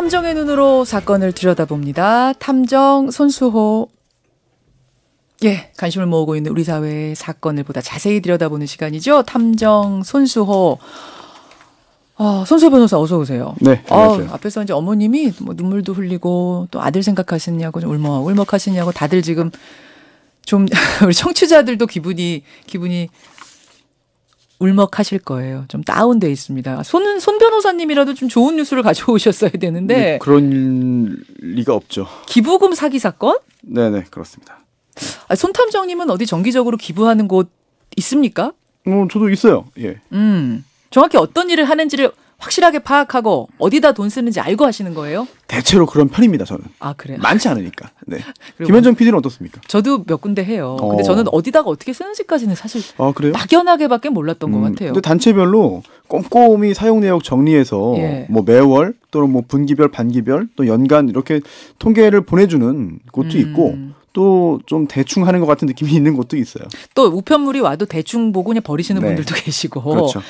탐정의 눈으로 사건을 들여다봅니다. 탐정 손수호. 예, 관심을 모으고 있는 우리 사회의 사건을 보다 자세히 들여다보는 시간이죠. 탐정 손수호. 어, 아, 손수 호 변호사 어서 오세요. 네. 아, 안녕하세요. 어, 앞에서 이제 어머님이 뭐 눈물도 흘리고 또 아들 생각하시냐고 울먹 울먹하시냐고 다들 지금 좀 우리 청취자들도 기분이 기분이 울먹하실 거예요. 좀 다운돼 있습니다. 손은 손 변호사님이라도 좀 좋은 뉴스를 가져오셨어야 되는데 네, 그런 리가 없죠. 기부금 사기 사건? 네네 그렇습니다. 아, 손탐정님은 어디 정기적으로 기부하는 곳 있습니까? 어, 저도 있어요. 예. 음 정확히 어떤 일을 하는지를 확실하게 파악하고 어디다 돈 쓰는지 알고 하시는 거예요? 대체로 그런 편입니다, 저는. 아, 그래요? 많지 않으니까. 네. 김현정 PD는 어떻습니까? 저도 몇 군데 해요. 어. 근데 저는 어디다가 어떻게 쓰는지까지는 사실 아, 그래요? 막연하게밖에 몰랐던 음, 것 같아요. 근데 단체별로 꼼꼼히 사용 내역 정리해서 예. 뭐 매월 또는 뭐 분기별, 반기별 또 연간 이렇게 통계를 보내주는 곳도 음. 있고 또 좀 대충 하는 것 같은 느낌이 있는 것도 있어요. 또 우편물이 와도 대충 보고 그냥 버리시는 네. 분들도 계시고. 그렇죠.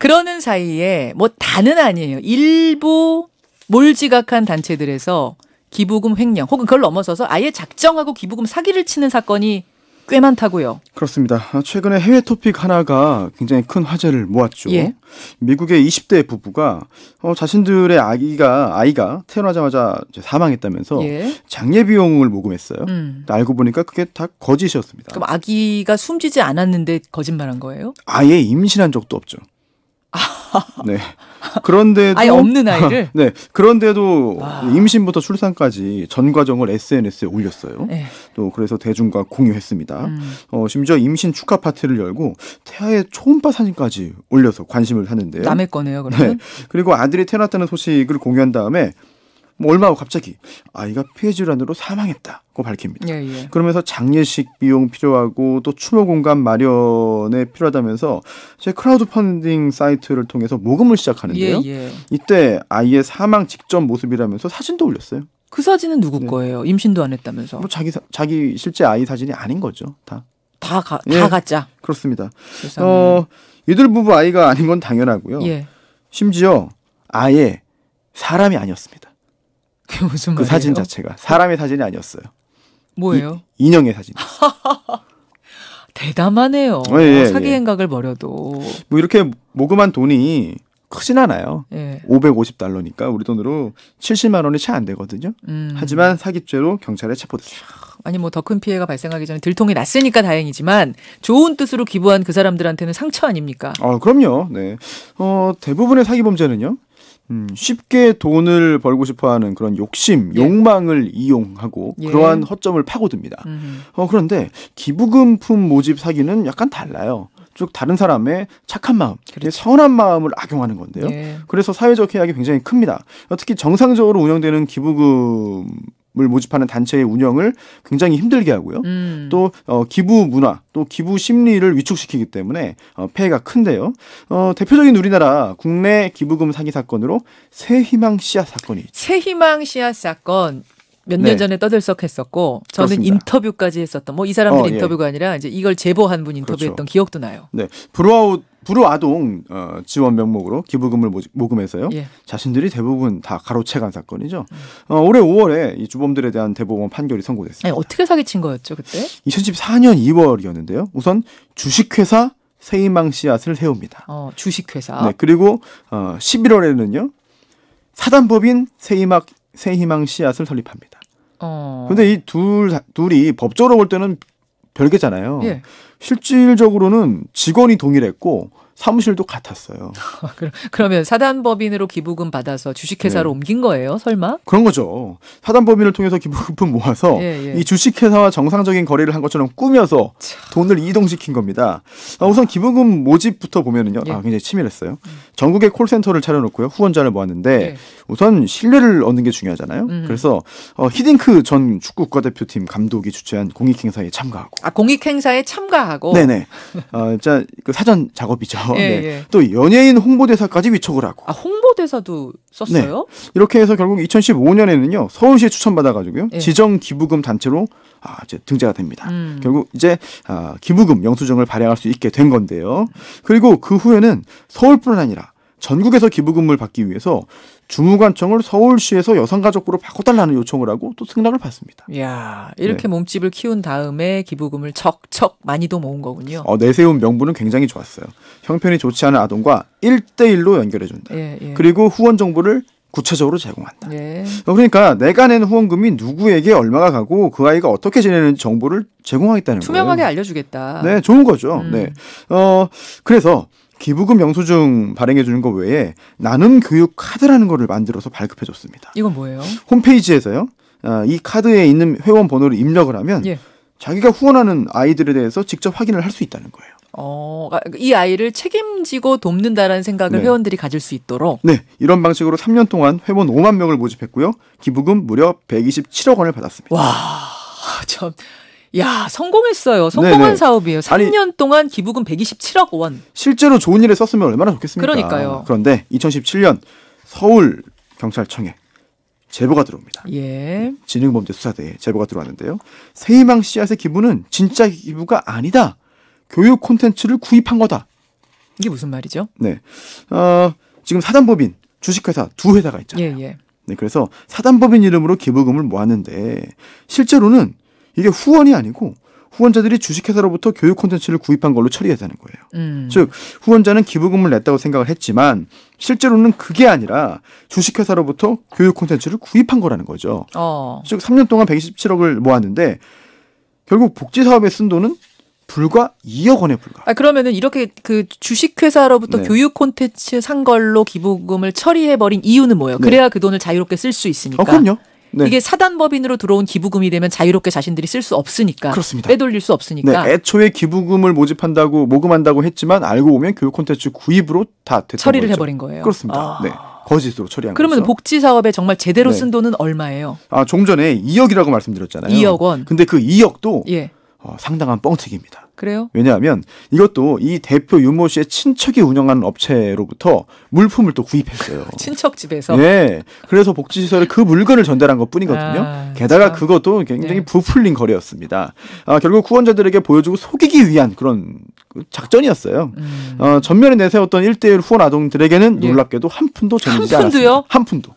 그러는 사이에 뭐 다는 아니에요. 일부 몰지각한 단체들에서 기부금 횡령 혹은 그걸 넘어서서 아예 작정하고 기부금 사기를 치는 사건이 꽤 많다고요. 그렇습니다. 최근에 해외 토픽 하나가 굉장히 큰 화제를 모았죠. 예. 미국의 20대 부부가 어, 자신들의 아기가 아이가 태어나자마자 사망했다면서 예. 장례 비용을 모금했어요. 음. 알고 보니까 그게 다 거짓이었습니다. 그럼 아기가 숨지지 않았는데 거짓말한 거예요? 아예 임신한 적도 없죠. 아. 네. 그런데도 아예 없는 아이를 네. 그런데도 와. 임신부터 출산까지 전 과정을 SNS에 올렸어요. 네. 또 그래서 대중과 공유했습니다. 음. 어, 심지어 임신 축하 파티를 열고 태아의 초음파 사진까지 올려서 관심을 하는데요 남의 거네요, 그러면. 네. 그리고 아들이 태어났다는 소식을 공유한 다음에 뭐 얼마 후 갑자기 아이가 폐 질환으로 사망했다고 밝힙니다. 예, 예. 그러면서 장례식 비용 필요하고 또 추모 공간 마련에 필요하다면서 제 크라우드 펀딩 사이트를 통해서 모금을 시작하는데요. 예, 예, 이때 아이의 사망 직전 모습이라면서 사진도 올렸어요. 그 사진은 누구 네. 거예요? 임신도 안 했다면서. 뭐 자기 사, 자기 실제 아이 사진이 아닌 거죠. 다. 다, 가, 예, 다 가짜. 그렇습니다. 세상에. 어, 이들 부부 아이가 아닌 건 당연하고요. 예. 심지어 아예 사람이 아니었습니다. 그게 무슨 그 말이에요? 사진 자체가 사람의 사진이 아니었어요. 뭐예요? 이, 인형의 사진. 대담하네요. 어, 예, 예, 사기 예. 행각을 벌여도. 뭐 이렇게 모금한 돈이 크진 않아요. 예. 550달러니까 우리 돈으로 70만 원이 채 안 되거든요. 음. 하지만 사기죄로 경찰에 체포됐죠 아니 뭐 더 큰 피해가 발생하기 전에 들통이 났으니까 다행이지만 좋은 뜻으로 기부한 그 사람들한테는 상처 아닙니까? 아 그럼요. 네. 어 대부분의 사기 범죄는요. 음, 쉽게 돈을 벌고 싶어하는 그런 욕심, 예. 욕망을 이용하고 예. 그러한 허점을 파고듭니다. 어, 그런데 기부금품 모집 사기는 약간 달라요. 쭉 다른 사람의 착한 마음, 그렇죠. 선한 마음을 악용하는 건데요. 예. 그래서 사회적 해악이 굉장히 큽니다. 특히 정상적으로 운영되는 기부금 기부금을 모집하는 단체의 운영을 굉장히 힘들게 하고요. 음. 또 어, 기부 문화, 또 기부 심리를 위축시키기 때문에 어, 폐해가 큰데요. 어, 대표적인 우리나라 국내 기부금 사기 사건으로 새희망 씨앗 사건이 있죠. 새희망 씨앗 사건 몇년 네. 전에 떠들썩했었고 저는 그렇습니다. 인터뷰까지 했었던 뭐 이 사람들 어, 예. 인터뷰가 아니라 이제 이걸 제보한 분 인터뷰했던 그렇죠. 기억도 나요. 네, 불우아웃 불우아동 어, 지원 명목으로 기부금을 모금해서요. 예. 자신들이 대부분 다 가로채간 사건이죠. 음. 어, 올해 5월에 이 주범들에 대한 대법원 판결이 선고됐습니다. 아니, 어떻게 사기친 거였죠 그때? 2014년 2월이었는데요. 우선 주식회사 세이망 씨앗을 세웁니다. 어, 주식회사. 네, 그리고 어, 11월에는요 사단법인 세이막 세희망 씨앗을 설립합니다. 그런데이둘 어. 둘이 법적으로 볼 때는 별개잖아요. 예. 실질적으로는 직원이 동일했고 사무실도 같았어요. 그러면 사단법인으로 기부금 받아서 주식회사로 네. 옮긴 거예요, 설마? 그런 거죠. 사단법인을 통해서 기부금 모아서 예, 예. 이 주식회사와 정상적인 거래를 한 것처럼 꾸며서 참. 돈을 이동시킨 겁니다. 아, 우선 기부금 모집부터 보면은요, 예. 아, 굉장히 치밀했어요. 음. 전국에 콜센터를 차려놓고요, 후원자를 모았는데 예. 우선 신뢰를 얻는 게 중요하잖아요. 음. 그래서 어, 히딩크 전 축구 국가대표팀 감독이 주최한 공익행사에 참가하고. 아, 공익행사에 참가하고. 네네. 어, 진짜 그 사전 작업이죠. 예, 네. 예. 또 연예인 홍보대사까지 위촉을 하고. 아 홍보대사도 썼어요? 네. 이렇게 해서 결국 2015년에는요 서울시에 추천받아가지고요 예. 지정 기부금 단체로 아, 이제 등재가 됩니다. 음. 결국 이제 아, 기부금 영수증을 발행할 수 있게 된 건데요. 그리고 그 후에는 서울뿐 아니라 전국에서 기부금을 받기 위해서 주무관청을 서울시에서 여성가족부로 바꿔달라는 요청을 하고 또 승낙을 받습니다. 야 이렇게 네. 몸집을 키운 다음에 기부금을 적적 많이도 모은 거군요. 어, 내세운 명분은 굉장히 좋았어요. 형편이 좋지 않은 아동과 1대1로 연결해준다. 예, 예. 그리고 후원 정보를 구체적으로 제공한다. 예. 어, 그러니까 내가 낸 후원금이 누구에게 얼마가 가고 그 아이가 어떻게 지내는지 정보를 제공하겠다는 투명하게 거예요. 투명하게 알려주겠다. 네, 좋은 거죠. 음. 네, 어 그래서 기부금 영수증 발행해 주는 것 외에 나눔 교육 카드라는 거를 만들어서 발급해 줬습니다. 이건 뭐예요? 홈페이지에서요. 아, 이 카드에 있는 회원 번호를 입력을 하면 예. 자기가 후원하는 아이들에 대해서 직접 확인을 할 수 있다는 거예요. 어, 아, 이 아이를 책임지고 돕는다라는 생각을 네. 회원들이 가질 수 있도록. 네, 이런 방식으로 3년 동안 회원 5만 명을 모집했고요. 기부금 무려 127억 원을 받았습니다. 와, 참야 성공했어요. 성공한 네네. 사업이에요. 3년 아니, 동안 기부금 127억 원. 실제로 좋은 일에 썼으면 얼마나 좋겠습니까? 그러니까요. 그런데 2017년 서울 경찰청에 제보가 들어옵니다. 예. 진흥범죄수사대에 제보가 들어왔는데요. 세희망 씨앗의 기부는 진짜 기부가 아니다. 교육 콘텐츠를 구입한 거다. 이게 무슨 말이죠? 네. 어, 지금 사단법인 주식회사 두 회사가 있잖아요. 예, 예. 네, 그래서 사단법인 이름으로 기부금을 모았는데 실제로는 이게 후원이 아니고 후원자들이 주식회사로부터 교육 콘텐츠를 구입한 걸로 처리하자는 거예요. 음. 즉 후원자는 기부금을 냈다고 생각을 했지만 실제로는 그게 아니라 주식회사로부터 교육 콘텐츠를 구입한 거라는 거죠. 어. 즉 3년 동안 127억을 모았는데 결국 복지 사업에 쓴 돈은 불과 2억 원에 불과. 아 그러면은 이렇게 그 주식회사로부터 네. 교육 콘텐츠 산 걸로 기부금을 처리해 버린 이유는 뭐예요? 네. 그래야 그 돈을 자유롭게 쓸수 어, 있으니까. 어, 그럼요. 네. 이게 사단법인으로 들어온 기부금이 되면 자유롭게 자신들이 쓸 수 없으니까 그렇습니다. 빼돌릴 수 없으니까 네, 애초에 기부금을 모집한다고 모금한다고 했지만 알고 보면 교육 콘텐츠 구입으로 다 처리를 거죠 해버린 거예요. 그렇습니다. 아. 네. 거짓으로 처리한 그러면 거죠. 복지 사업에 정말 제대로 네. 쓴 네. 돈은 얼마예요? 아, 종전에 2억이라고 말씀드렸잖아요. 2억 원. 근데 그 2억도 예. 어, 상당한 뻥튀기입니다. 그래요? 왜냐하면 이것도 이 대표 유모 씨의 친척이 운영하는 업체로부터 물품을 또 구입했어요. 친척 집에서. 네. 그래서 복지시설에 그 물건을 전달한 것뿐이거든요. 아, 게다가 그 그것도 굉장히 네. 부풀린 거래였습니다. 아, 결국 후원자들에게 보여주고 속이기 위한 그런 그 작전이었어요. 음. 어, 전면에 내세웠던 일대일 후원 아동들에게는 예. 놀랍게도 한 푼도 전하지 않았습니다. 푼도요? 한 푼도.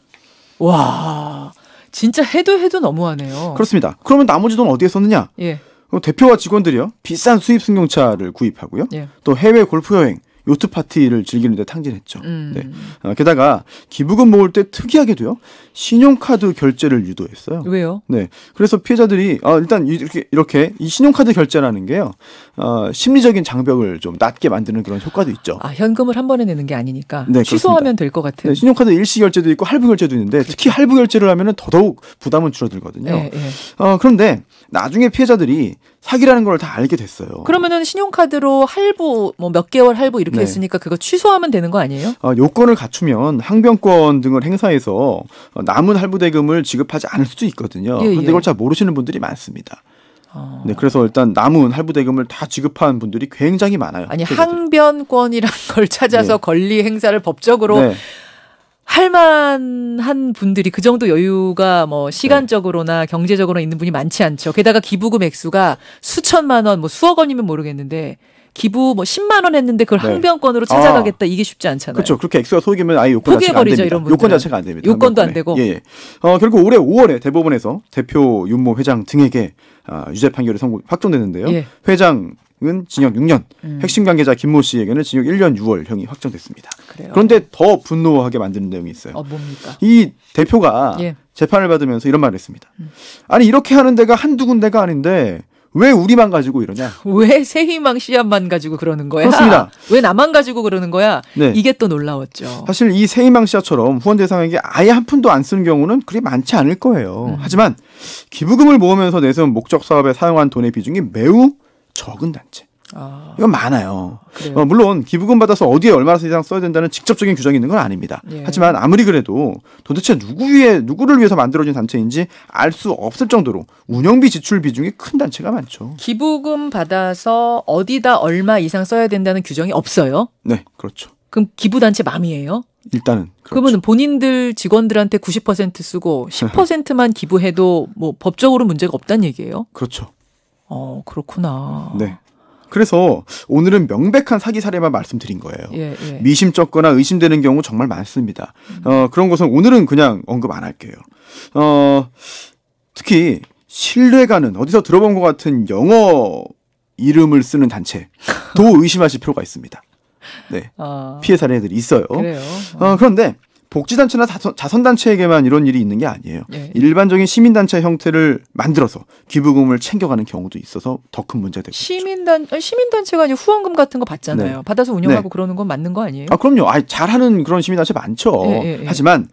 와. 진짜 해도 해도 너무하네요. 그렇습니다. 그러면 나머지 돈 어디에 썼느냐? 예. 대표와 직원들이요 비싼 수입 승용차를 구입하고요. 예. 또 해외 골프 여행 요트 파티를 즐기는데 탕진했죠. 음. 네. 아, 게다가 기부금 모을 때 특이하게도요 신용카드 결제를 유도했어요. 왜요? 네, 그래서 피해자들이 아, 일단 이렇게 이렇게 이 신용카드 결제라는 게요 아, 심리적인 장벽을 좀 낮게 만드는 그런 효과도 있죠. 아 현금을 한 번에 내는 게 아니니까 네, 취소하면 될 것 같은. 네, 신용카드 일시 결제도 있고 할부 결제도 있는데 그렇죠. 특히 할부 결제를 하면은 더더욱 부담은 줄어들거든요. 네, 네. 어, 그런데 나중에 피해자들이 사기라는 걸 다 알게 됐어요. 그러면은 신용카드로 할부 뭐 몇 개월 할부 이렇게 네. 했으니까 그거 취소하면 되는 거 아니에요? 어, 요건을 갖추면 항변권 등을 행사해서 어, 남은 할부 대금을 지급하지 않을 수도 있거든요. 예, 예. 그런데 이걸 잘 모르시는 분들이 많습니다. 어... 네, 그래서 일단 남은 할부 대금을 다 지급한 분들이 굉장히 많아요. 아니 항변권이란 걸 찾아서 네. 권리 행사를 법적으로 네. 할만한 분들이 그 정도 여유가 뭐 시간적으로나 네. 경제적으로 있는 분이 많지 않죠. 게다가 기부금 액수가 수천만 원, 뭐 수억 원이면 모르겠는데 기부 뭐 10만 원 했는데 그걸 네. 항변권으로 찾아가겠다 아, 이게 쉽지 않잖아요. 그렇죠. 그렇게 액수가 소액이면 아예 요건 자체가 안 됩니다. 요건 자체가 안 됩니다. 요건도 안 되고. 예, 예. 어, 결국 올해 5월에 대법원에서 대표 윤모 회장 등에게 아, 유죄 판결이 선고 확정됐는데요. 예. 회장 은 징역 6년, 음. 핵심 관계자 김모 씨에게는 징역 1년 6월형이 확정됐습니다. 그래요? 그런데 더 분노하게 만드는 내용이 있어요. 어, 뭡니까? 이 대표가 예. 재판을 받으면서 이런 말을 했습니다. 음. 아니 이렇게 하는 데가 한두 군데가 아닌데 왜 우리만 가지고 이러냐? 왜 새희망 씨앗만 가지고 그러는 거야? 그렇습니다. 왜 나만 가지고 그러는 거야? 네. 이게 또 놀라웠죠. 사실 이 새희망 씨앗처럼 후원 대상에게 아예 한 푼도 안 쓰는 경우는 그리 많지 않을 거예요. 음. 하지만 기부금을 모으면서 내세운 목적 사업에 사용한 돈의 비중이 매우 적은 단체. 아. 이건 많아요. 어, 물론 기부금 받아서 어디에 얼마나 이상 써야 된다는 직접적인 규정이 있는 건 아닙니다. 예. 하지만 아무리 그래도 도대체 누구 위해 누구를 위해서 만들어진 단체인지 알 수 없을 정도로 운영비 지출 비중이 큰 단체가 많죠. 기부금 받아서 어디다 얼마 이상 써야 된다는 규정이 없어요? 네, 그렇죠. 그럼 기부 단체 맘이에요? 일단은 그렇죠. 그러면 본인들 직원들한테 90% 쓰고 10%만 기부해도 뭐 법적으로 문제가 없다는 얘기예요? 그렇죠. 어, 그렇구나. 네. 그래서 오늘은 명백한 사기 사례만 말씀드린 거예요. 예, 예. 미심쩍거나 의심되는 경우 정말 많습니다. 음. 어, 그런 것은 오늘은 그냥 언급 안 할게요. 어, 특히 신뢰가는 어디서 들어본 것 같은 영어 이름을 쓰는 단체도 의심하실 필요가 있습니다. 네. 어... 피해 사례들이 있어요. 어. 어, 그런데 복지단체나 자선단체에게만 이런 일이 있는 게 아니에요. 네. 일반적인 시민단체 형태를 만들어서 기부금을 챙겨가는 경우도 있어서 더 큰 문제가 되고 시민단, 시민단체가 이제 후원금 같은 거 받잖아요. 네. 받아서 운영하고 네. 그러는 건 맞는 거 아니에요? 아, 그럼요. 아, 잘하는 그런 시민단체 많죠. 예, 예, 예. 하지만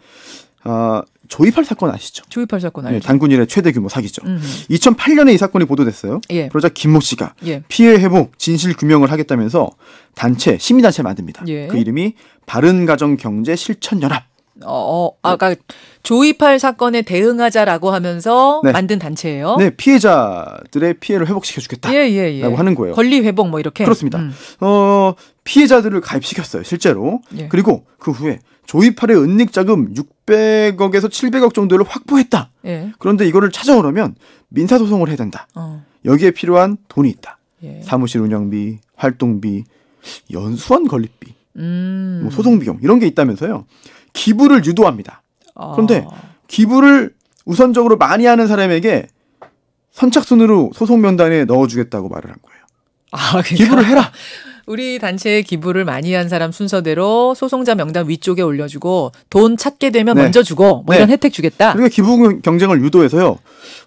어, 조이팔 사건 아시죠? 조이팔 사건 알죠. 네, 단군 일의 최대 규모 사기죠. 음흠. 2008년에 이 사건이 보도됐어요. 예. 그러자 김모 씨가 예. 피해 회복, 진실 규명을 하겠다면서 단체, 시민단체 만듭니다. 예. 그 이름이 바른가정경제실천연합. 어, 어 아까 그러니까 조이팔 사건에 대응하자라고 하면서 네. 만든 단체예요. 네, 피해자들의 피해를 회복시켜 주겠다라고 예, 예, 예. 하는 거예요. 권리 회복 뭐 이렇게. 그렇습니다. 음. 어, 피해자들을 가입시켰어요, 실제로. 예. 그리고 그 후에 조이팔의 은닉 자금 600억에서 700억 정도를 확보했다. 예. 그런데 이거를 찾아오려면 민사 소송을 해야 된다. 어. 여기에 필요한 돈이 있다. 예. 사무실 운영비, 활동비, 연수원 건립비, 음. 뭐 소송 비용 이런 게 있다면서요. 기부를 유도합니다. 어. 그런데 기부를 우선적으로 많이 하는 사람에게 선착순으로 소송 면단에 넣어주겠다고 말을 한 거예요. 아, 그러니까 기부를 해라. 우리 단체에 기부를 많이 한 사람 순서대로 소송자 명단 위쪽에 올려주고 돈 찾게 되면 네. 먼저 주고 뭐 이런 네. 혜택 주겠다. 그리고 기부 경쟁을 유도해서요.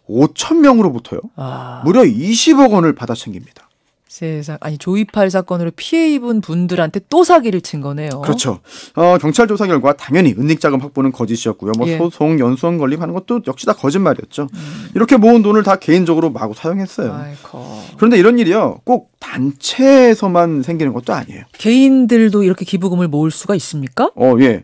5천 명으로부터요. 아. 무려 20억 원을 받아 챙깁니다. 세상 아니 조이팔 사건으로 피해 입은 분들한테 또 사기를 친 거네요. 그렇죠. 어, 경찰 조사 결과 당연히 은닉 자금 확보는 거짓이었고요. 뭐 예. 소송, 연수원 건립하는 것도 역시 다 거짓말이었죠. 음. 이렇게 모은 돈을 다 개인적으로 마구 사용했어요. 아이고. 그런데 이런 일이요 꼭 단체에서만 생기는 것도 아니에요. 개인들도 이렇게 기부금을 모을 수가 있습니까? 어 예.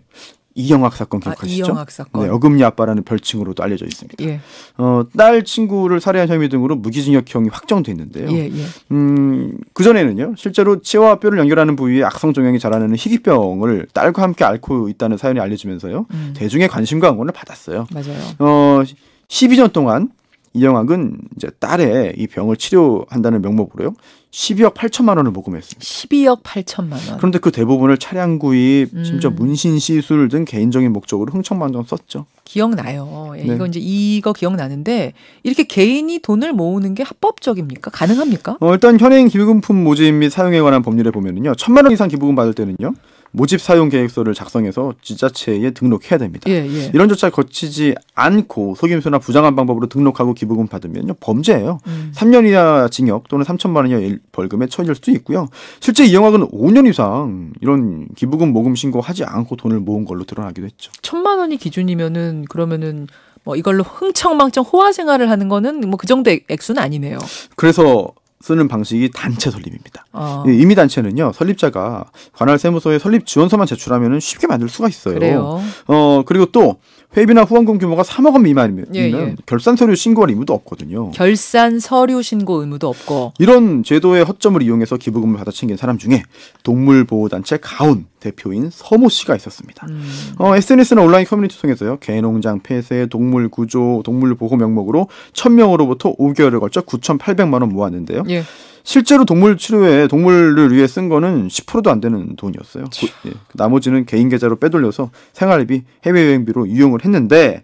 이영학 사건 아, 기억하시죠? 아, 이영학 사건. 네, 어금니 아빠라는 별칭으로도 알려져 있습니다. 예. 어, 딸 친구를 살해한 혐의 등으로 무기징역형이 확정됐는데요. 예, 예. 음, 그 전에는요. 실제로 치와 뼈를 연결하는 부위에 악성 종양이 자라나는 희귀병을 딸과 함께 앓고 있다는 사연이 알려지면서요. 음. 대중의 관심과 응원을 받았어요. 맞아요. 어, 12년 동안 이영학은 이제 딸의 이 병을 치료한다는 명목으로요. 12억 8천만 원을 모금했습니다. 12억 8천만 원. 그런데 그 대부분을 차량 구입, 음. 심지어 문신 시술 등 개인적인 목적으로 흥청망정 썼죠. 기억나요. 예, 네. 이거 이제 이거 기억나는데 이렇게 개인이 돈을 모으는 게 합법적입니까? 가능합니까? 어, 일단 현행 기부금 모집 및 사용에 관한 법률에 보면은요. 천만 원 이상 기부금 받을 때는요. 모집 사용 계획서를 작성해서 지자체에 등록해야 됩니다. 예, 예. 이런 절차 거치지 않고 속임수나 부정한 방법으로 등록하고 기부금 받으면요 범죄예요. 음. 3년 이하 징역 또는 3천만 원 이하 벌금에 처해질 수도 있고요. 실제 이영화는 5년 이상 이런 기부금 모금 신고하지 않고 돈을 모은 걸로 드러나기도 했죠. 천만 원이 기준이면은 그러면은 뭐 이걸로 흥청망청 호화 생활을 하는 거는 뭐 그 정도 액수는 아니네요. 그래서 쓰는 방식이 단체 설립입니다. 어. 임의 단체는요 설립자가 관할 세무서에 설립 지원서만 제출하면 쉽게 만들 수가 있어요. 그래요? 어 그리고 또 회비나 후원금 규모가 3억 원 미만이면 예, 예. 결산 서류 신고할 의무도 없거든요. 결산 서류 신고 의무도 없고 이런 제도의 허점을 이용해서 기부금을 받아 챙긴 사람 중에 동물 보호 단체 가온 대표인 서모 씨가 있었습니다. 음. 어, SNS나 온라인 커뮤니티 통해서요 개농장 폐쇄, 동물 구조, 동물 보호 명목으로 1,000명으로부터 5개월을 걸쳐 9,800만 원 모았는데요. 예. 실제로 동물 치료에 동물을 위해 쓴 거는 10%도 안 되는 돈이었어요. 예. 그, 예. 나머지는 개인 계좌로 빼돌려서 생활비, 해외여행비로 유용을 했는데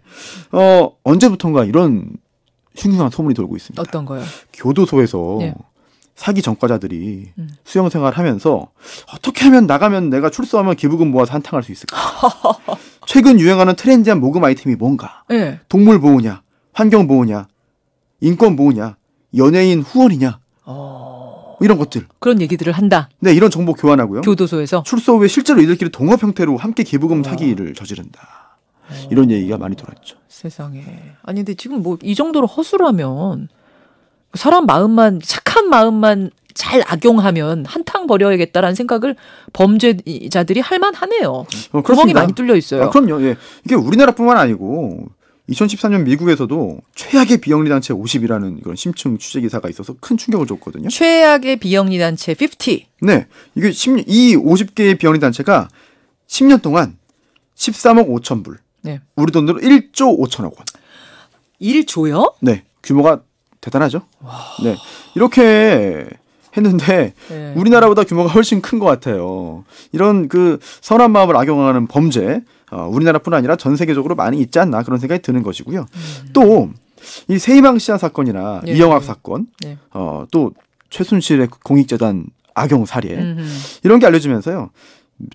어 언제부턴가 이런 흉흉한 소문이 돌고 있습니다. 어떤 거요? 교도소에서 예. 사기 전과자들이 음. 수영 생활하면서 어떻게 하면 나가면 내가 출소하면 기부금 모아서 한탕할 수 있을까? 최근 유행하는 트렌디한 모금 아이템이 뭔가? 예. 동물 보호냐, 환경 보호냐, 인권 보호냐, 연예인 후원이냐? 어. 이런 것들. 그런 얘기들을 한다. 네, 이런 정보 교환하고요. 교도소에서 출소 후에 실제로 이들끼리 동업 형태로 함께 개부금 사기를 저지른다. 이런 얘기가 많이 돌았죠. 세상에. 아니 근데 지금 뭐 이 정도로 허술하면 사람 마음만 착한 마음만 잘 악용하면 한탕 버려야겠다라는 생각을 범죄자들이 할 만하네요. 어, 구멍이 많이 뚫려 있어요. 아, 그럼요. 예. 이게 우리나라뿐만 아니고 2014년 미국에서도 최악의 비영리 단체 50이라는 그런 심층 취재 기사가 있어서 큰 충격을 줬거든요. 최악의 비영리 단체 50. 네. 이게 10, 이 50개의 비영리 단체가 10년 동안 13억 5천 불. 네. 우리 돈으로 1조 5천억 원. 1조요? 네. 규모가 대단하죠. 와... 네. 이렇게 했는데 네. 우리나라보다 규모가 훨씬 큰 것 같아요. 이런 그 선한 마음을 악용하는 범죄 어, 우리나라뿐 아니라 전 세계적으로 많이 있지 않나 그런 생각이 드는 것이고요. 음. 또이 세이망 씨안 사건이나 네. 이영학 사건 네. 어, 또 최순실의 공익재단 악용 사례 음흠. 이런 게 알려지면서요.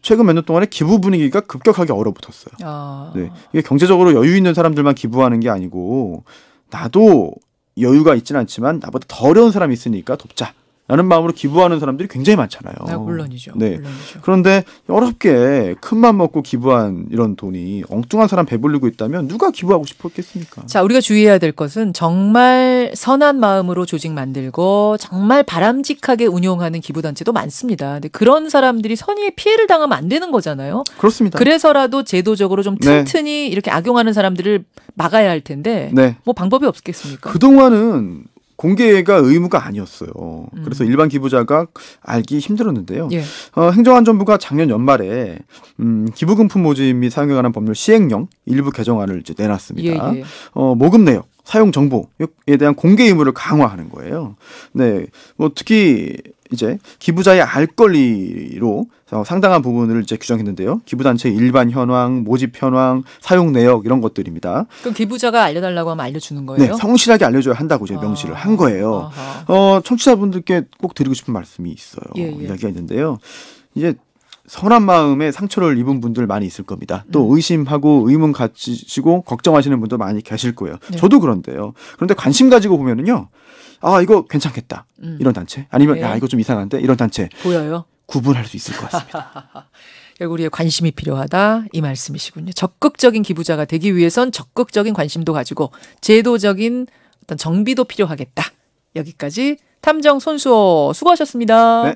최근 몇 년 동안에 기부 분위기가 급격하게 얼어붙었어요. 아. 네. 이게 경제적으로 여유 있는 사람들만 기부하는 게 아니고 나도 여유가 있지는 않지만 나보다 더 어려운 사람이 있으니까 돕자. 라는 마음으로 기부하는 사람들이 굉장히 많잖아요. 네, 물론이죠. 네. 물론이죠. 그런데 어렵게 큰 맘 먹고 기부한 이런 돈이 엉뚱한 사람 배불리고 있다면 누가 기부하고 싶었겠습니까? 자, 우리가 주의해야 될 것은 정말 선한 마음으로 조직 만들고 정말 바람직하게 운영하는 기부단체도 많습니다. 근데 그런 사람들이 선의에 피해를 당하면 안 되는 거잖아요. 그렇습니다. 그래서라도 제도적으로 좀 네. 튼튼히 네. 이렇게 악용하는 사람들을 막아야 할 텐데 네. 뭐 방법이 없겠습니까? 그동안은 공개가 의무가 아니었어요. 음. 그래서 일반 기부자가 알기 힘들었는데요. 예. 어, 행정안전부가 작년 연말에 음, 기부금품 모집 및 사용에 관한 법률 시행령 일부 개정안을 이제 내놨습니다. 예, 예. 어, 모금 내역, 사용 정보에 대한 공개 의무를 강화하는 거예요. 네, 뭐 특히 이제 기부자의 알 권리로 상당한 부분을 이제 규정했는데요. 기부단체의 일반 현황, 모집 현황, 사용 내역 이런 것들입니다. 그럼 기부자가 알려달라고 하면 알려주는 거예요? 네, 성실하게 알려줘야 한다고 제 명시를 한 거예요. 어, 청취자분들께 꼭 드리고 싶은 말씀이 있어요. 예, 예. 이야기가 있는데요. 이제 선한 마음에 상처를 입은 분들 많이 있을 겁니다. 또 음. 의심하고 의문 가지시고 걱정하시는 분도 많이 계실 거예요. 네. 저도 그런데요. 그런데 관심 가지고 보면은요. 아 이거 괜찮겠다 음. 이런 단체 아니면 네. 야 이거 좀 이상한데 이런 단체 보여요. 구분할 수 있을 것 같습니다. 결국 우리의 관심이 필요하다 이 말씀이시군요. 적극적인 기부자가 되기 위해선 적극적인 관심도 가지고 제도적인 어떤 정비도 필요하겠다. 여기까지 탐정 손수호 수고하셨습니다. 네.